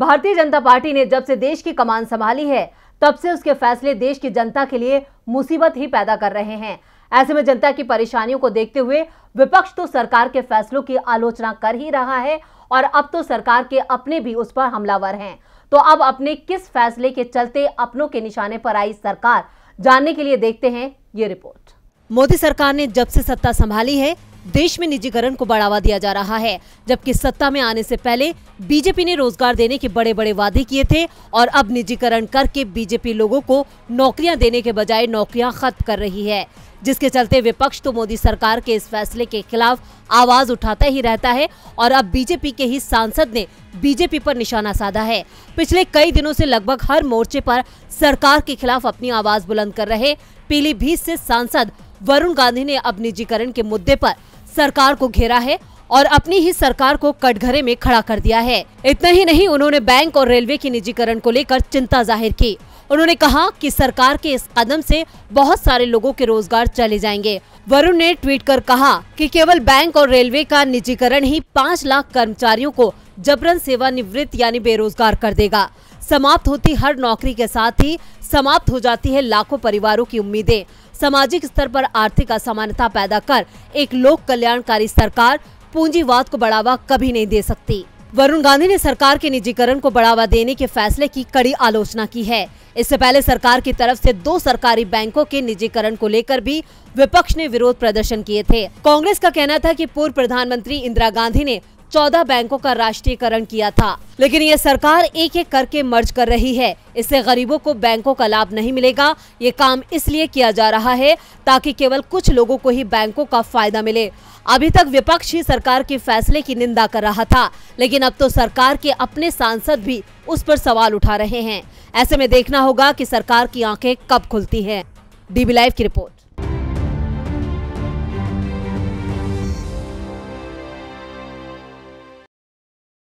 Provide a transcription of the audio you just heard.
भारतीय जनता पार्टी ने जब से देश की कमान संभाली है तब से उसके फैसले देश की जनता के लिए मुसीबत ही पैदा कर रहे हैं ऐसे में जनता की परेशानियों को देखते हुए विपक्ष तो सरकार के फैसलों की आलोचना कर ही रहा है और अब तो सरकार के अपने भी उस पर हमलावर हैं तो अब अपने किस फैसले के चलते अपनों के निशाने पर आई सरकार जानने के लिए देखते हैं ये रिपोर्ट मोदी सरकार ने जब से सत्ता संभाली है देश में निजीकरण को बढ़ावा दिया जा रहा है जबकि सत्ता में आने से पहले बीजेपी ने रोजगार देने के बड़े बड़े वादे किए थे और अब निजीकरण करके बीजेपी लोगों को नौकरियां देने के बजाय नौकरियां खत्म कर रही है जिसके चलते विपक्ष तो मोदी सरकार के इस फैसले के खिलाफ आवाज उठाता ही रहता है और अब बीजेपी के ही सांसद ने बीजेपी पर निशाना साधा है पिछले कई दिनों से लगभग हर मोर्चे पर सरकार के खिलाफ अपनी आवाज बुलंद कर रहे पीलीभीत से सांसद वरुण गांधी ने अब निजीकरण के मुद्दे पर सरकार को घेरा है और अपनी ही सरकार को कटघरे में खड़ा कर दिया है इतना ही नहीं उन्होंने बैंक और रेलवे के निजीकरण को लेकर चिंता जाहिर की उन्होंने कहा कि सरकार के इस कदम से बहुत सारे लोगों के रोजगार चले जाएंगे वरुण ने ट्वीट कर कहा कि केवल बैंक और रेलवे का निजीकरण ही पाँच लाख कर्मचारियों को जबरन सेवानिवृत्त यानी बेरोजगार कर देगा समाप्त होती हर नौकरी के साथ ही समाप्त हो जाती है लाखों परिवारों की उम्मीदें सामाजिक स्तर पर आर्थिक असमानता पैदा कर एक लोक कल्याणकारी सरकार पूंजीवाद को बढ़ावा कभी नहीं दे सकती वरुण गांधी ने सरकार के निजीकरण को बढ़ावा देने के फैसले की कड़ी आलोचना की है इससे पहले सरकार की तरफ से दो सरकारी बैंकों के निजीकरण को लेकर भी विपक्ष ने विरोध प्रदर्शन किए थे कांग्रेस का कहना था कि पूर्व प्रधानमंत्री इंदिरा गांधी ने 14 बैंकों का राष्ट्रीयकरण किया था लेकिन ये सरकार एक एक करके मर्ज कर रही है इससे गरीबों को बैंकों का लाभ नहीं मिलेगा ये काम इसलिए किया जा रहा है ताकि केवल कुछ लोगों को ही बैंकों का फायदा मिले अभी तक विपक्ष ही सरकार के फैसले की निंदा कर रहा था लेकिन अब तो सरकार के अपने सांसद भी उस पर सवाल उठा रहे हैं ऐसे में देखना होगा की सरकार की आंखें कब खुलती है डीबी लाइव की रिपोर्ट